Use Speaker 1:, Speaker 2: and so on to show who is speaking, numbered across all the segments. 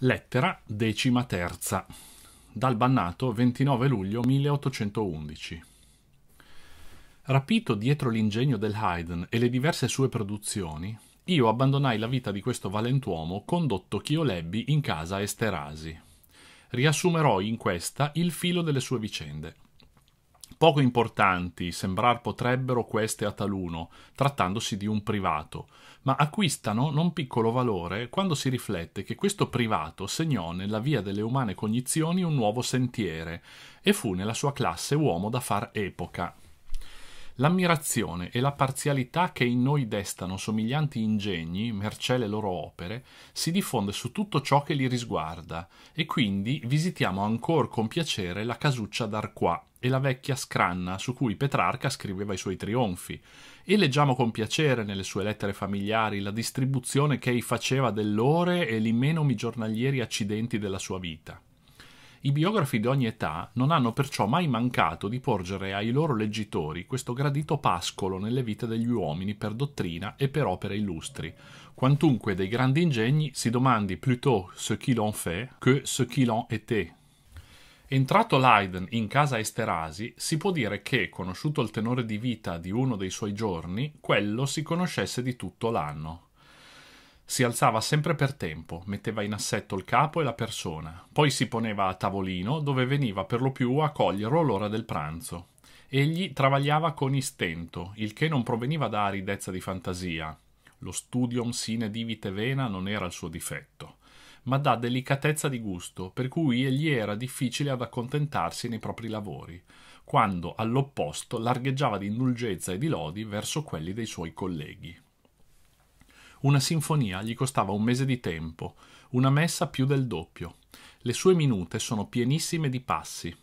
Speaker 1: Lettera decima terza. Dal Bannato 29 luglio 1811. Rapito dietro l'ingegno del Haydn e le diverse sue produzioni, io abbandonai la vita di questo valentuomo condotto ch'io lebbi in casa a Esterasi. Riassumerò in questa il filo delle sue vicende. Poco importanti sembrar potrebbero queste a taluno, trattandosi di un privato, ma acquistano non piccolo valore quando si riflette che questo privato segnò nella via delle umane cognizioni un nuovo sentiere e fu nella sua classe uomo da far epoca. L'ammirazione e la parzialità che in noi destano somiglianti ingegni, mercè le loro opere, si diffonde su tutto ciò che li risguarda, e quindi visitiamo ancor con piacere la casuccia d'Arquà e la vecchia scranna su cui Petrarca scriveva i suoi trionfi, e leggiamo con piacere nelle sue lettere familiari la distribuzione che ei faceva dell'ore e li menomi giornalieri accidenti della sua vita. I biografi di ogni età non hanno perciò mai mancato di porgere ai loro leggitori questo gradito pascolo nelle vite degli uomini per dottrina e per opere illustri. Quantunque dei grandi ingegni si domandi plutôt ce qu'il en fait que ce qu'il en était. Entrato Leiden in casa Esterasi, si può dire che, conosciuto il tenore di vita di uno dei suoi giorni, quello si conoscesse di tutto l'anno. Si alzava sempre per tempo, metteva in assetto il capo e la persona, poi si poneva a tavolino dove veniva per lo più a coglierlo l'ora del pranzo. Egli travagliava con istento, il che non proveniva da aridezza di fantasia. Lo studium sine divite vena non era il suo difetto, ma da delicatezza di gusto, per cui egli era difficile ad accontentarsi nei propri lavori, quando all'opposto largheggiava di indulgenza e di lodi verso quelli dei suoi colleghi. Una sinfonia gli costava un mese di tempo, una messa più del doppio. Le sue minute sono pienissime di passi.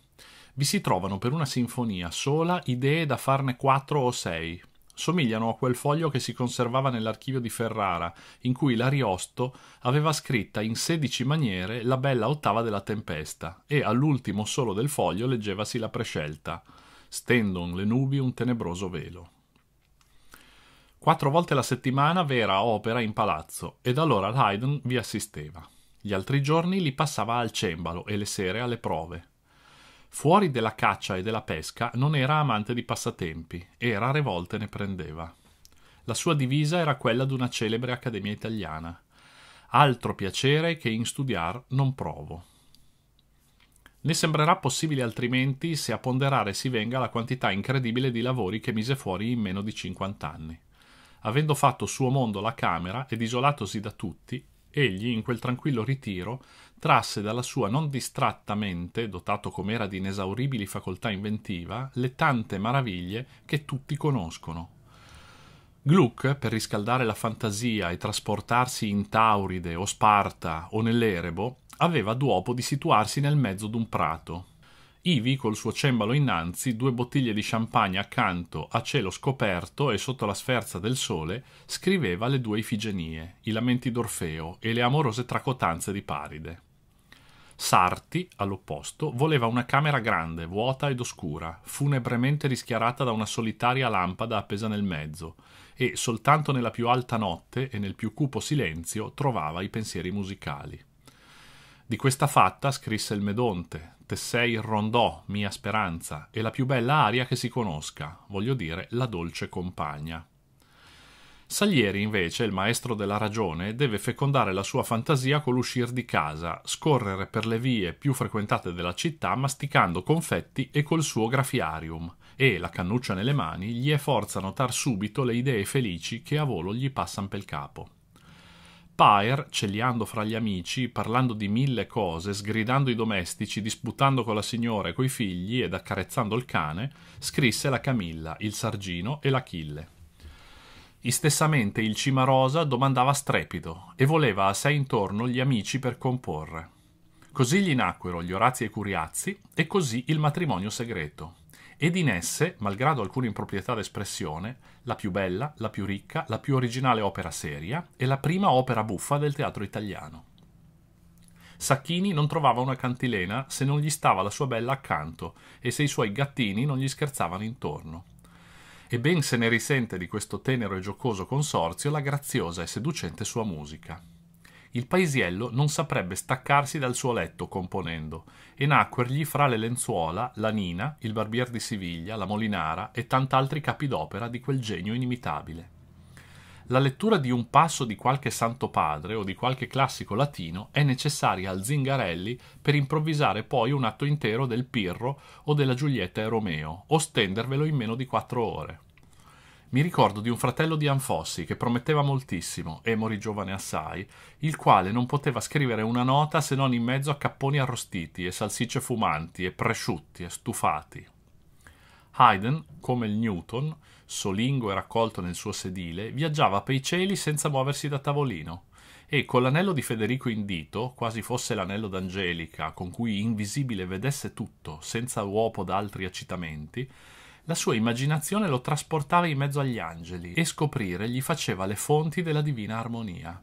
Speaker 1: Vi si trovano per una sinfonia sola idee da farne quattro o sei. Somigliano a quel foglio che si conservava nell'archivio di Ferrara, in cui l'Ariosto aveva scritta in sedici maniere la bella ottava della tempesta, e all'ultimo solo del foglio leggevasi la prescelta Stendon le nubi un tenebroso velo. Quattro volte la settimana vera opera in palazzo ed allora Haydn vi assisteva. Gli altri giorni li passava al cembalo e le sere alle prove. Fuori della caccia e della pesca non era amante di passatempi e rare volte ne prendeva. La sua divisa era quella di una celebre accademia italiana. Altro piacere che in studiar non provo. Ne sembrerà possibile altrimenti se a ponderare si venga la quantità incredibile di lavori che mise fuori in meno di 50 anni avendo fatto suo mondo la camera ed isolatosi da tutti, egli, in quel tranquillo ritiro, trasse dalla sua non distratta mente, dotato com'era di inesauribili facoltà inventiva, le tante maraviglie che tutti conoscono. Gluck, per riscaldare la fantasia e trasportarsi in Tauride o Sparta o nell'Erebo, aveva duopo di situarsi nel mezzo d'un prato, Ivi col suo cembalo innanzi, due bottiglie di champagne accanto, a cielo scoperto e sotto la sferza del sole, scriveva le due ifigenie, i lamenti d'Orfeo e le amorose tracotanze di Paride. Sarti, all'opposto, voleva una camera grande, vuota ed oscura, funebremente rischiarata da una solitaria lampada appesa nel mezzo, e soltanto nella più alta notte e nel più cupo silenzio trovava i pensieri musicali. Di questa fatta scrisse il Medonte, sei rondò, mia speranza, e la più bella aria che si conosca, voglio dire la dolce compagna. Salieri, invece, il maestro della ragione, deve fecondare la sua fantasia con l'uscir di casa, scorrere per le vie più frequentate della città masticando confetti e col suo grafiarium, e, la cannuccia nelle mani, gli è forza notar subito le idee felici che a volo gli passan pel capo. Pyre, celiando fra gli amici, parlando di mille cose, sgridando i domestici, disputando con la signora e coi figli ed accarezzando il cane, scrisse la Camilla, il Sargino e l'Achille. Istessamente il Cimarosa domandava strepito e voleva a sé intorno gli amici per comporre. Così gli nacquero gli Orazi e Curiazzi e così il matrimonio segreto ed in esse, malgrado alcune improprietà d'espressione, la più bella, la più ricca, la più originale opera seria e la prima opera buffa del teatro italiano. Sacchini non trovava una cantilena se non gli stava la sua bella accanto e se i suoi gattini non gli scherzavano intorno. E ben se ne risente di questo tenero e giocoso consorzio la graziosa e seducente sua musica il paesiello non saprebbe staccarsi dal suo letto componendo, e nacquergli fra le lenzuola, la Nina, il barbier di Siviglia, la Molinara e tant'altri d'opera di quel genio inimitabile. La lettura di un passo di qualche Santo Padre o di qualche classico latino è necessaria al Zingarelli per improvvisare poi un atto intero del Pirro o della Giulietta e Romeo, o stendervelo in meno di quattro ore. Mi ricordo di un fratello di Anfossi che prometteva moltissimo e morì giovane assai, il quale non poteva scrivere una nota se non in mezzo a capponi arrostiti e salsicce fumanti e presciutti e stufati. Haydn, come il Newton, solingo e raccolto nel suo sedile, viaggiava per i cieli senza muoversi da tavolino e con l'anello di Federico in dito, quasi fosse l'anello d'Angelica, con cui invisibile vedesse tutto, senza uopo d'altri accitamenti, la sua immaginazione lo trasportava in mezzo agli angeli e scoprire gli faceva le fonti della divina armonia.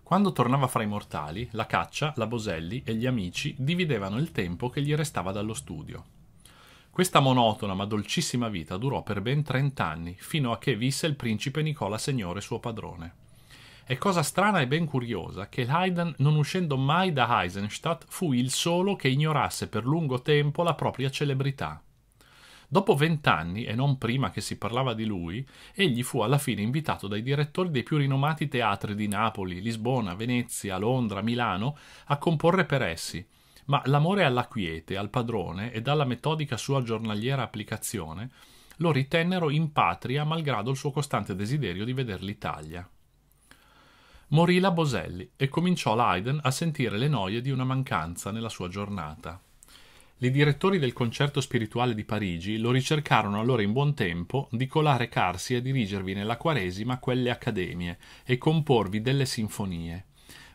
Speaker 1: Quando tornava fra i mortali, la caccia, la Boselli e gli amici dividevano il tempo che gli restava dallo studio. Questa monotona ma dolcissima vita durò per ben trent'anni, fino a che visse il principe Nicola Signore suo padrone. È cosa strana e ben curiosa che Haydn, non uscendo mai da Eisenstadt, fu il solo che ignorasse per lungo tempo la propria celebrità. Dopo vent'anni, e non prima che si parlava di lui, egli fu alla fine invitato dai direttori dei più rinomati teatri di Napoli, Lisbona, Venezia, Londra, Milano a comporre per essi, ma l'amore alla quiete, al padrone e dalla metodica sua giornaliera applicazione lo ritennero in patria malgrado il suo costante desiderio di veder l'Italia. Morì la Boselli e cominciò Leiden a sentire le noie di una mancanza nella sua giornata. I direttori del Concerto Spirituale di Parigi lo ricercarono allora in buon tempo di colare Carsi a dirigervi nella Quaresima quelle accademie e comporvi delle sinfonie.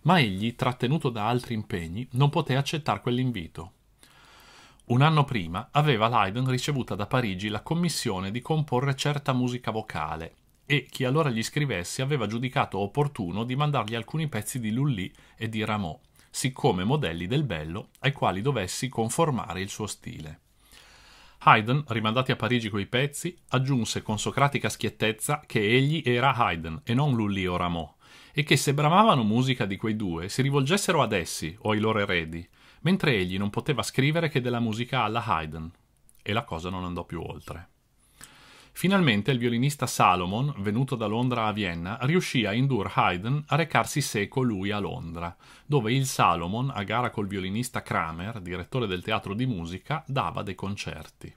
Speaker 1: Ma egli, trattenuto da altri impegni, non poté accettare quell'invito. Un anno prima aveva Leiden ricevuta da Parigi la commissione di comporre certa musica vocale e chi allora gli scrivesse aveva giudicato opportuno di mandargli alcuni pezzi di Lully e di Rameau, siccome modelli del bello ai quali dovessi conformare il suo stile. Haydn, rimandati a Parigi quei pezzi, aggiunse con socratica schiettezza che egli era Haydn e non Lully o Rameau, e che se bramavano musica di quei due si rivolgessero ad essi o ai loro eredi, mentre egli non poteva scrivere che della musica alla Haydn. E la cosa non andò più oltre. Finalmente il violinista Salomon, venuto da Londra a Vienna, riuscì a indurre Haydn a recarsi seco lui a Londra, dove il Salomon, a gara col violinista Kramer, direttore del teatro di musica, dava dei concerti.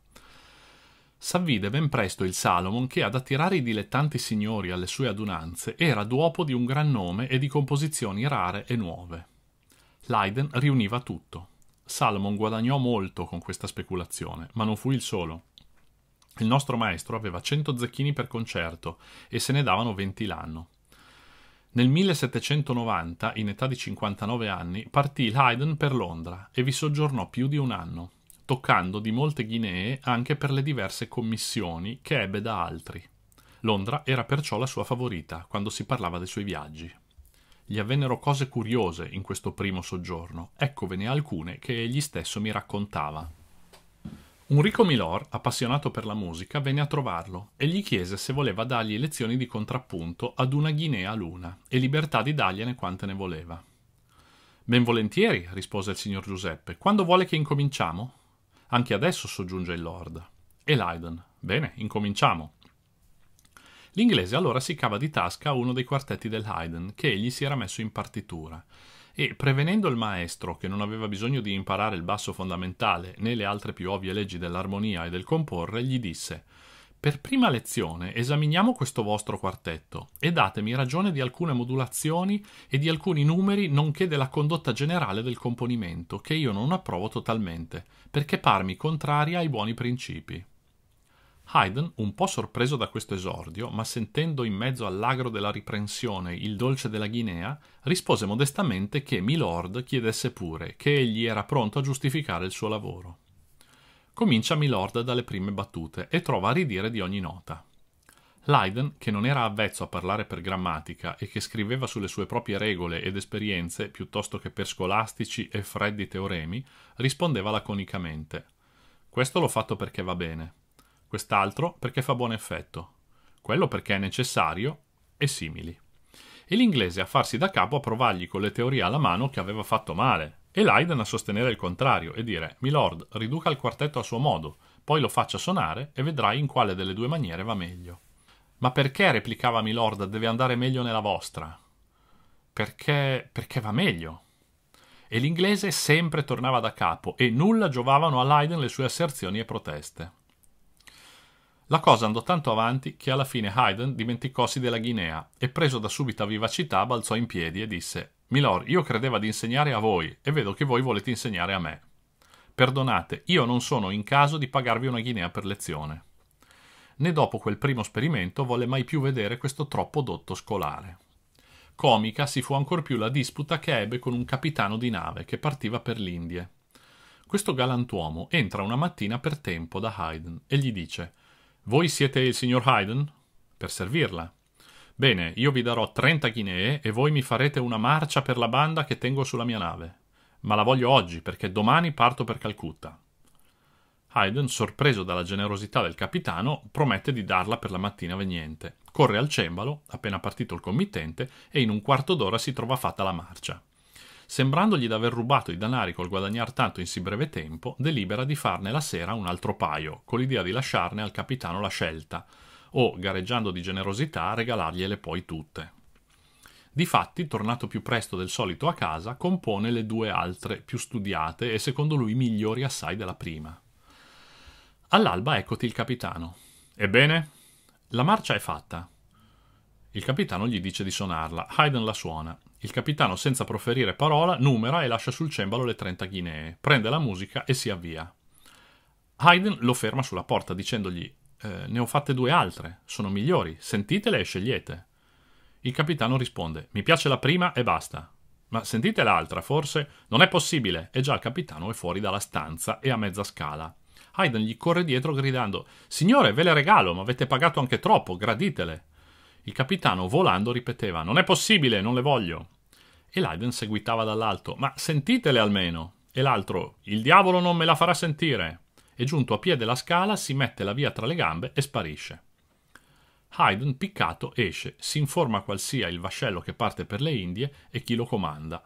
Speaker 1: S'avvide ben presto il Salomon che ad attirare i dilettanti signori alle sue adunanze era duopo di un gran nome e di composizioni rare e nuove. Leiden riuniva tutto. Salomon guadagnò molto con questa speculazione, ma non fu il solo. Il nostro maestro aveva 100 zecchini per concerto e se ne davano 20 l'anno. Nel 1790, in età di 59 anni, partì Haydn per Londra e vi soggiornò più di un anno, toccando di molte Guinee anche per le diverse commissioni che ebbe da altri. Londra era perciò la sua favorita quando si parlava dei suoi viaggi. Gli avvennero cose curiose in questo primo soggiorno, eccovene alcune che egli stesso mi raccontava. Un ricco Milor, appassionato per la musica, venne a trovarlo e gli chiese se voleva dargli lezioni di contrappunto ad una Guinea a l'una e libertà di dargliene quante ne voleva. Ben volentieri, rispose il signor Giuseppe. Quando vuole che incominciamo? Anche adesso soggiunge il Lord. E Lydon. Bene, incominciamo. L'inglese allora si cava di tasca uno dei quartetti del Haydn che egli si era messo in partitura e prevenendo il maestro che non aveva bisogno di imparare il basso fondamentale né le altre più ovvie leggi dell'armonia e del comporre, gli disse per prima lezione esaminiamo questo vostro quartetto e datemi ragione di alcune modulazioni e di alcuni numeri, nonché della condotta generale del componimento, che io non approvo totalmente, perché parmi contraria ai buoni principi. Haydn, un po' sorpreso da questo esordio, ma sentendo in mezzo all'agro della riprensione il dolce della Guinea, rispose modestamente che Milord chiedesse pure, che egli era pronto a giustificare il suo lavoro. Comincia Milord dalle prime battute e trova a ridire di ogni nota. Leiden, che non era avvezzo a parlare per grammatica e che scriveva sulle sue proprie regole ed esperienze piuttosto che per scolastici e freddi teoremi, rispondeva laconicamente: Questo l'ho fatto perché va bene quest'altro perché fa buon effetto, quello perché è necessario e simili. E l'inglese a farsi da capo a provargli con le teorie alla mano che aveva fatto male, e Leiden a sostenere il contrario e dire Milord, riduca il quartetto a suo modo, poi lo faccia suonare e vedrai in quale delle due maniere va meglio. Ma perché, replicava Milord, deve andare meglio nella vostra? Perché, perché va meglio. E l'inglese sempre tornava da capo e nulla giovavano a Leiden le sue asserzioni e proteste. La cosa andò tanto avanti che alla fine Haydn dimenticosi della Guinea e preso da subita vivacità balzò in piedi e disse Milor, io credeva di insegnare a voi e vedo che voi volete insegnare a me. Perdonate, io non sono in caso di pagarvi una Guinea per lezione. Né dopo quel primo esperimento volle mai più vedere questo troppo dotto scolare. Comica si fu ancor più la disputa che ebbe con un capitano di nave che partiva per l'Indie. Questo galantuomo entra una mattina per tempo da Haydn e gli dice voi siete il signor Haydn? Per servirla. Bene, io vi darò 30 guinee e voi mi farete una marcia per la banda che tengo sulla mia nave. Ma la voglio oggi perché domani parto per Calcutta. Haydn, sorpreso dalla generosità del capitano, promette di darla per la mattina veniente. Corre al cembalo, appena partito il committente, e in un quarto d'ora si trova fatta la marcia sembrandogli di aver rubato i danari col guadagnar tanto in sì breve tempo, delibera di farne la sera un altro paio, con l'idea di lasciarne al capitano la scelta, o, gareggiando di generosità, regalargliele poi tutte. Difatti, tornato più presto del solito a casa, compone le due altre, più studiate e secondo lui migliori assai della prima. All'alba eccoti il capitano. Ebbene? La marcia è fatta. Il capitano gli dice di suonarla. Haydn la suona. Il capitano, senza proferire parola, numera e lascia sul cembalo le 30 guinee, prende la musica e si avvia. Haydn lo ferma sulla porta dicendogli eh, Ne ho fatte due altre, sono migliori, sentitele e scegliete. Il capitano risponde Mi piace la prima e basta. Ma sentite l'altra, forse? Non è possibile! E già il capitano è fuori dalla stanza e a mezza scala. Haydn gli corre dietro gridando Signore, ve le regalo, ma avete pagato anche troppo, graditele. Il capitano, volando, ripeteva Non è possibile, non le voglio. E Leiden seguitava dall'alto Ma sentitele almeno. E l'altro Il diavolo non me la farà sentire. E giunto a piede della scala si mette la via tra le gambe e sparisce. Haydn, piccato, esce, si informa qual sia il vascello che parte per le Indie e chi lo comanda.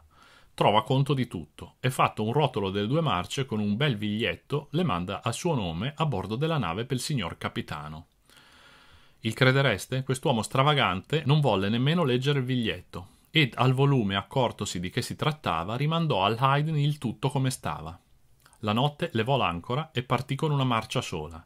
Speaker 1: Trova conto di tutto e fatto un rotolo delle due marce con un bel biglietto, le manda a suo nome a bordo della nave per il signor capitano. Il credereste, quest'uomo stravagante non volle nemmeno leggere il biglietto ed al volume accortosi di che si trattava rimandò al Haydn il tutto come stava. La notte levò l'ancora e partì con una marcia sola.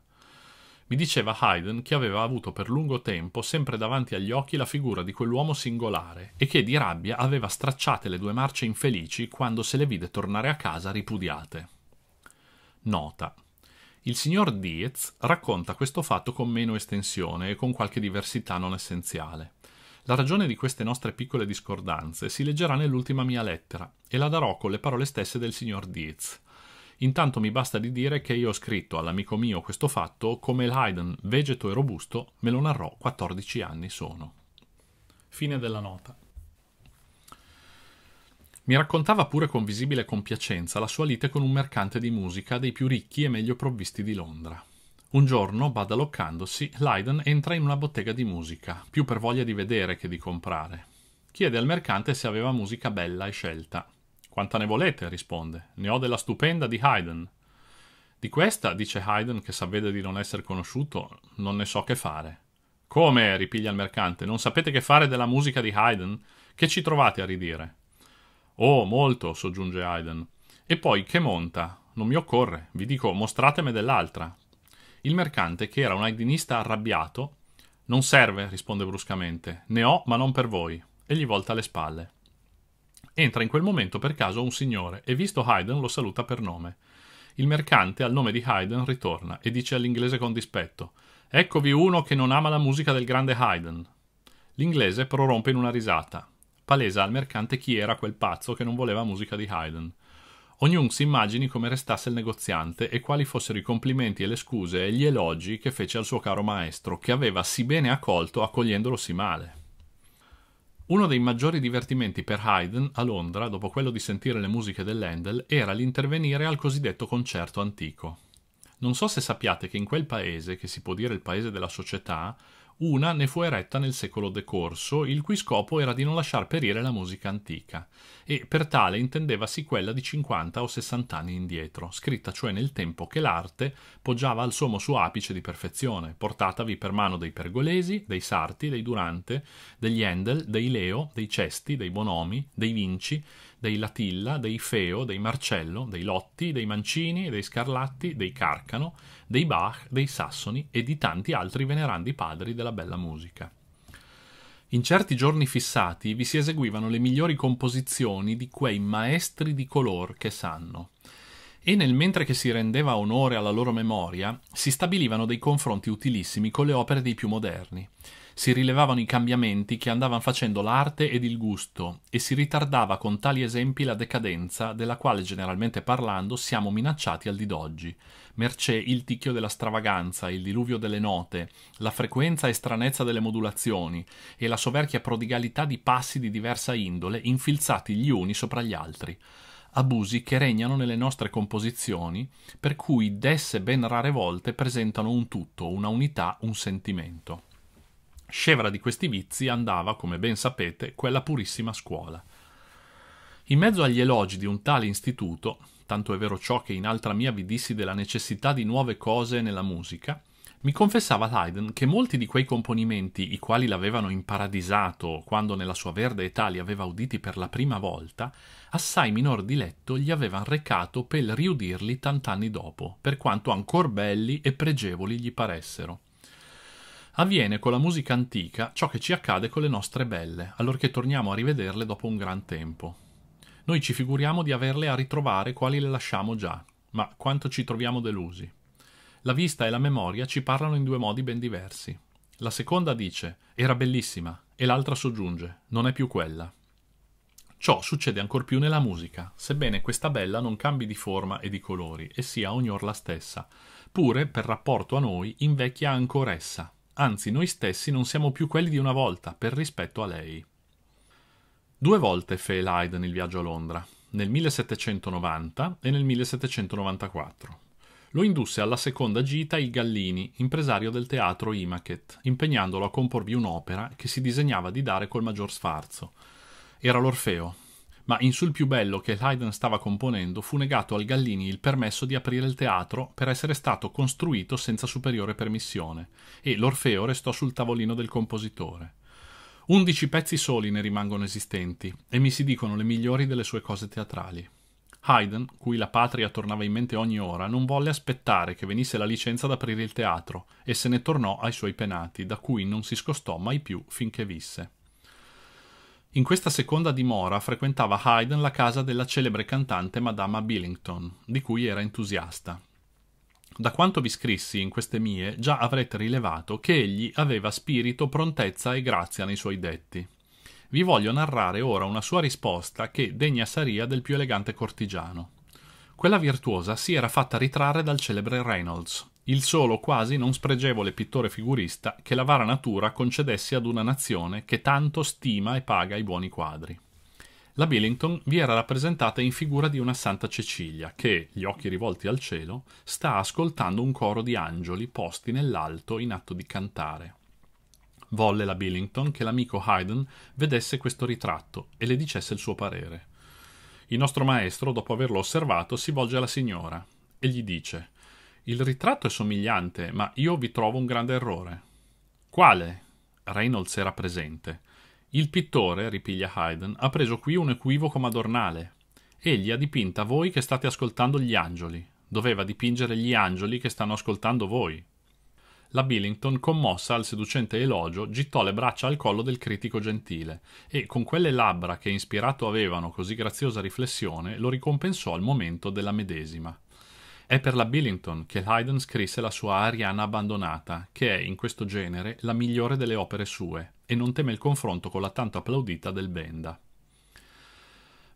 Speaker 1: Mi diceva Haydn che aveva avuto per lungo tempo sempre davanti agli occhi la figura di quell'uomo singolare e che di rabbia aveva stracciate le due marce infelici quando se le vide tornare a casa ripudiate. Nota. Il signor Diez racconta questo fatto con meno estensione e con qualche diversità non essenziale. La ragione di queste nostre piccole discordanze si leggerà nell'ultima mia lettera e la darò con le parole stesse del signor Diez. Intanto mi basta di dire che io ho scritto all'amico mio questo fatto come il Haydn, vegeto e robusto, me lo narrò 14 anni sono. Fine della nota. Mi raccontava pure con visibile compiacenza la sua lite con un mercante di musica dei più ricchi e meglio provvisti di Londra. Un giorno, badaloccandosi, Leiden entra in una bottega di musica, più per voglia di vedere che di comprare. Chiede al mercante se aveva musica bella e scelta. Quanta ne volete? risponde. Ne ho della stupenda di Haydn. Di questa, dice Haydn, che s'avvede di non essere conosciuto, non ne so che fare. Come? ripiglia il mercante, non sapete che fare della musica di Haydn? Che ci trovate a ridire? Oh, molto, soggiunge Haydn. E poi che monta? Non mi occorre, vi dico mostratemi dell'altra. Il mercante, che era un haydnista arrabbiato, non serve, risponde bruscamente. Ne ho, ma non per voi. E gli volta le spalle. Entra in quel momento per caso un signore e visto Haydn lo saluta per nome. Il mercante al nome di Haydn ritorna e dice all'inglese con dispetto: Eccovi uno che non ama la musica del grande Haydn. L'inglese prorompe in una risata palese al mercante chi era quel pazzo che non voleva musica di Haydn. Ognuno si immagini come restasse il negoziante e quali fossero i complimenti e le scuse e gli elogi che fece al suo caro maestro, che aveva sì bene accolto accogliendolo sì male. Uno dei maggiori divertimenti per Haydn a Londra, dopo quello di sentire le musiche dell'Handel, era l'intervenire al cosiddetto concerto antico. Non so se sappiate che in quel paese, che si può dire il paese della società, una ne fu eretta nel secolo decorso, il cui scopo era di non lasciar perire la musica antica, e per tale intendevasi quella di 50 o 60 anni indietro, scritta cioè nel tempo che l'arte poggiava al sommo suo apice di perfezione, portatavi per mano dei pergolesi, dei sarti, dei durante, degli Handel, dei Leo, dei Cesti, dei Bonomi, dei Vinci, dei Latilla, dei Feo, dei Marcello, dei Lotti, dei Mancini, dei Scarlatti, dei Carcano, dei Bach, dei Sassoni e di tanti altri venerandi padri della bella musica. In certi giorni fissati vi si eseguivano le migliori composizioni di quei maestri di color che sanno, e nel mentre che si rendeva onore alla loro memoria, si stabilivano dei confronti utilissimi con le opere dei più moderni. Si rilevavano i cambiamenti che andavano facendo l'arte ed il gusto, e si ritardava con tali esempi la decadenza della quale generalmente parlando siamo minacciati al di d'oggi, mercé il ticchio della stravaganza, il diluvio delle note, la frequenza e stranezza delle modulazioni e la soverchia prodigalità di passi di diversa indole infilzati gli uni sopra gli altri abusi che regnano nelle nostre composizioni, per cui d'esse ben rare volte presentano un tutto, una unità, un sentimento. Scevra di questi vizi andava, come ben sapete, quella purissima scuola. In mezzo agli elogi di un tale istituto, tanto è vero ciò che in altra mia vi dissi della necessità di nuove cose nella musica, mi confessava Haydn che molti di quei componimenti, i quali l'avevano imparadisato quando nella sua verde età li aveva uditi per la prima volta, assai minor diletto gli avevano recato per riudirli tant'anni dopo, per quanto ancor belli e pregevoli gli paressero. Avviene con la musica antica ciò che ci accade con le nostre belle, allorché torniamo a rivederle dopo un gran tempo. Noi ci figuriamo di averle a ritrovare quali le lasciamo già, ma quanto ci troviamo delusi. La vista e la memoria ci parlano in due modi ben diversi. La seconda dice era bellissima e l'altra soggiunge non è più quella. Ciò succede ancor più nella musica, sebbene questa bella non cambi di forma e di colori e sia ognor la stessa, pure per rapporto a noi invecchia ancor essa, anzi noi stessi non siamo più quelli di una volta per rispetto a lei. Due volte fe Haydn il viaggio a Londra, nel 1790 e nel 1794. Lo indusse alla seconda gita il Gallini, impresario del teatro Imachet, impegnandolo a comporvi un'opera che si disegnava di dare col maggior sfarzo. Era l'Orfeo, ma in sul più bello che Haydn stava componendo fu negato al Gallini il permesso di aprire il teatro per essere stato costruito senza superiore permissione, e l'Orfeo restò sul tavolino del compositore. Undici pezzi soli ne rimangono esistenti, e mi si dicono le migliori delle sue cose teatrali. Haydn, cui la patria tornava in mente ogni ora, non volle aspettare che venisse la licenza ad aprire il teatro e se ne tornò ai suoi penati, da cui non si scostò mai più finché visse. In questa seconda dimora frequentava Haydn la casa della celebre cantante Madama Billington, di cui era entusiasta. Da quanto vi scrissi in queste mie, già avrete rilevato che egli aveva spirito, prontezza e grazia nei suoi detti vi voglio narrare ora una sua risposta che degna Saria del più elegante cortigiano. Quella virtuosa si era fatta ritrarre dal celebre Reynolds, il solo quasi non spregevole pittore figurista che la vara natura concedesse ad una nazione che tanto stima e paga i buoni quadri. La Billington vi era rappresentata in figura di una Santa Cecilia che, gli occhi rivolti al cielo, sta ascoltando un coro di angeli posti nell'alto in atto di cantare volle la Billington che l'amico Haydn vedesse questo ritratto e le dicesse il suo parere. Il nostro maestro, dopo averlo osservato, si volge alla signora e gli dice Il ritratto è somigliante, ma io vi trovo un grande errore. Quale? Reynolds era presente. Il pittore, ripiglia Haydn, ha preso qui un equivoco madornale. Egli ha dipinto voi che state ascoltando gli angeli. Doveva dipingere gli angeli che stanno ascoltando voi. La Billington, commossa al seducente elogio, gittò le braccia al collo del critico gentile e, con quelle labbra che ispirato avevano così graziosa riflessione, lo ricompensò al momento della medesima. È per la Billington che Haydn scrisse la sua Ariana abbandonata, che è in questo genere la migliore delle opere sue, e non teme il confronto con la tanto applaudita del Benda.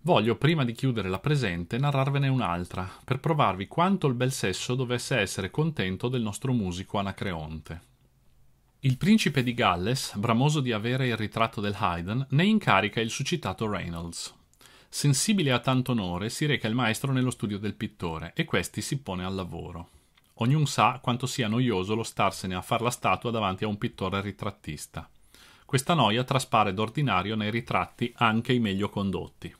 Speaker 1: Voglio, prima di chiudere la presente, narrarvene un'altra, per provarvi quanto il bel sesso dovesse essere contento del nostro musico Anacreonte. Il principe di Galles, bramoso di avere il ritratto del Haydn, ne incarica il suscitato Reynolds. Sensibile a tanto onore, si reca il maestro nello studio del pittore e questi si pone al lavoro. Ognun sa quanto sia noioso lo starsene a far la statua davanti a un pittore ritrattista. Questa noia traspare d'ordinario nei ritratti anche i meglio condotti.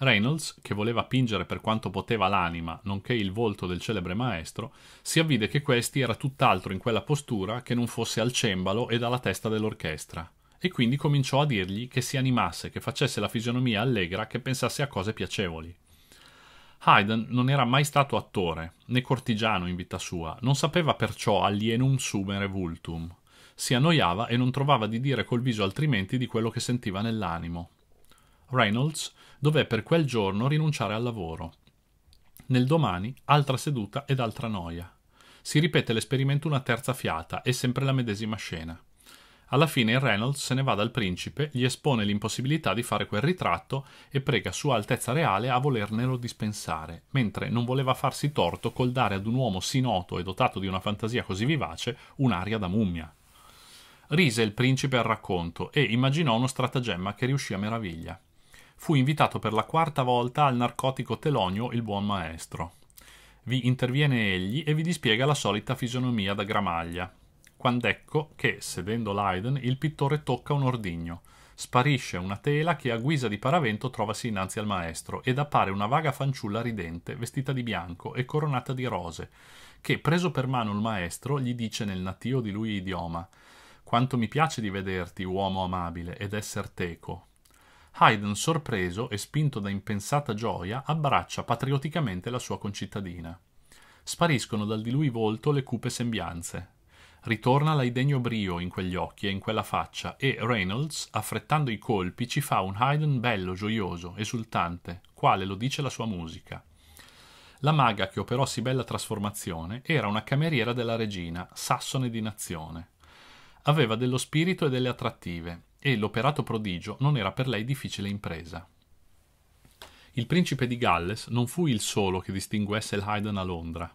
Speaker 1: Reynolds, che voleva pingere per quanto poteva l'anima, nonché il volto del celebre maestro, si avvide che questi era tutt'altro in quella postura che non fosse al cembalo ed alla testa dell'orchestra, e quindi cominciò a dirgli che si animasse, che facesse la fisionomia allegra, che pensasse a cose piacevoli. Haydn non era mai stato attore, né cortigiano in vita sua, non sapeva perciò alienum sumere vultum. Si annoiava e non trovava di dire col viso altrimenti di quello che sentiva nell'animo. Reynolds dové per quel giorno rinunciare al lavoro. Nel domani, altra seduta ed altra noia. Si ripete l'esperimento una terza fiata e sempre la medesima scena. Alla fine Reynolds se ne va dal principe, gli espone l'impossibilità di fare quel ritratto e prega Sua Altezza Reale a volernelo dispensare, mentre non voleva farsi torto col dare ad un uomo sì noto e dotato di una fantasia così vivace un'aria da mummia. Rise il principe al racconto e immaginò uno stratagemma che riuscì a meraviglia fu invitato per la quarta volta al narcotico Telonio il buon maestro. Vi interviene egli e vi dispiega la solita fisionomia da gramaglia. Quand'ecco che, sedendo Leiden, il pittore tocca un ordigno. Sparisce una tela che a guisa di paravento trovasi innanzi al maestro ed appare una vaga fanciulla ridente, vestita di bianco e coronata di rose, che, preso per mano il maestro, gli dice nel natio di lui idioma quanto mi piace di vederti, uomo amabile, ed esser teco, Haydn, sorpreso e spinto da impensata gioia, abbraccia patriotticamente la sua concittadina. Spariscono dal di lui volto le cupe sembianze. Ritorna l'aidegno brio in quegli occhi e in quella faccia e Reynolds, affrettando i colpi, ci fa un Haydn bello, gioioso, esultante, quale lo dice la sua musica. La maga che operò sì bella trasformazione era una cameriera della regina, sassone di nazione. Aveva dello spirito e delle attrattive, e l'operato prodigio non era per lei difficile impresa. Il principe di Galles non fu il solo che distinguesse il Haydn a Londra.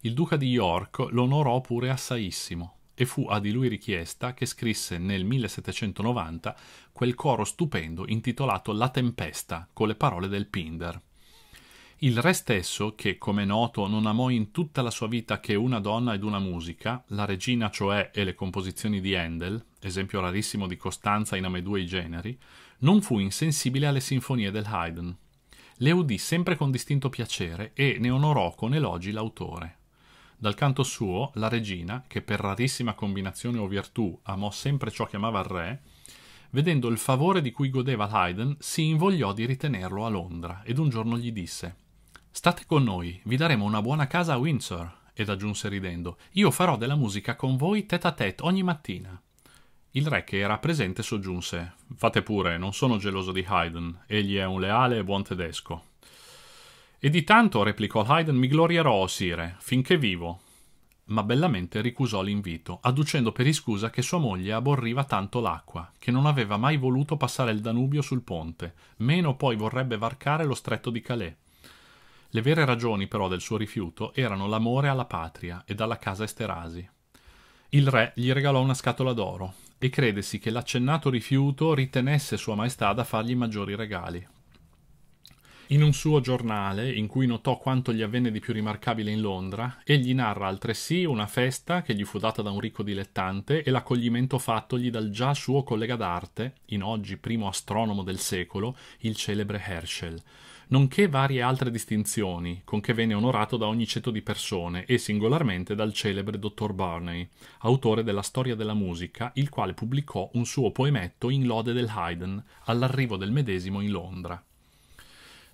Speaker 1: Il duca di York lo onorò pure assaissimo e fu a di lui richiesta che scrisse nel 1790 quel coro stupendo intitolato La tempesta con le parole del Pinder. Il re stesso, che come noto non amò in tutta la sua vita che una donna ed una musica, la regina cioè e le composizioni di Handel, esempio rarissimo di costanza in amedue i generi, non fu insensibile alle sinfonie del Haydn. Le udì sempre con distinto piacere e ne onorò con elogi l'autore. Dal canto suo, la regina, che per rarissima combinazione o virtù amò sempre ciò che amava il re, vedendo il favore di cui godeva Haydn, si invogliò di ritenerlo a Londra ed un giorno gli disse State con noi, vi daremo una buona casa a Windsor. Ed aggiunse ridendo: Io farò della musica con voi tête à tête ogni mattina. Il re che era presente soggiunse: Fate pure, non sono geloso di Haydn, egli è un leale e buon tedesco. E di tanto, replicò Haydn, mi glorierò, sire, finché vivo. Ma bellamente ricusò l'invito, adducendo per iscusa che sua moglie aborriva tanto l'acqua, che non aveva mai voluto passare il Danubio sul ponte, meno poi vorrebbe varcare lo stretto di Calais. Le vere ragioni però del suo rifiuto erano l'amore alla patria e alla casa Esterasi. Il re gli regalò una scatola d'oro e credesi che l'accennato rifiuto ritenesse sua maestà da fargli maggiori regali. In un suo giornale, in cui notò quanto gli avvenne di più rimarcabile in Londra, egli narra altresì una festa che gli fu data da un ricco dilettante e l'accoglimento fattogli dal già suo collega d'arte, in oggi primo astronomo del secolo, il celebre Herschel, nonché varie altre distinzioni, con che venne onorato da ogni ceto di persone e singolarmente dal celebre dottor Barney, autore della storia della musica, il quale pubblicò un suo poemetto in lode del Haydn all'arrivo del medesimo in Londra.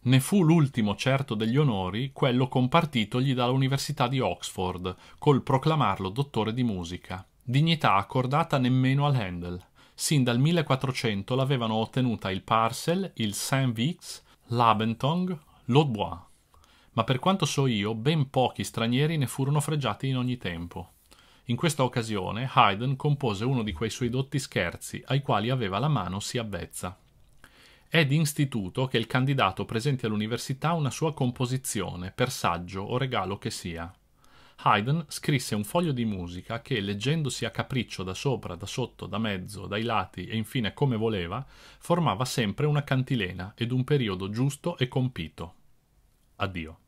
Speaker 1: Ne fu l'ultimo certo degli onori quello compartitogli dall'Università di Oxford, col proclamarlo dottore di musica, dignità accordata nemmeno al Handel. Sin dal 1400 l'avevano ottenuta il Parcel, il Saint Vix, Labentong, l'Audbois. ma per quanto so io, ben pochi stranieri ne furono fregiati in ogni tempo. In questa occasione Haydn compose uno di quei suoi dotti scherzi ai quali aveva la mano si avvezza. È d'instituto che il candidato presenti all'università una sua composizione, per saggio o regalo che sia. Haydn scrisse un foglio di musica che, leggendosi a capriccio da sopra, da sotto, da mezzo, dai lati e infine come voleva, formava sempre una cantilena ed un periodo giusto e compito. Addio.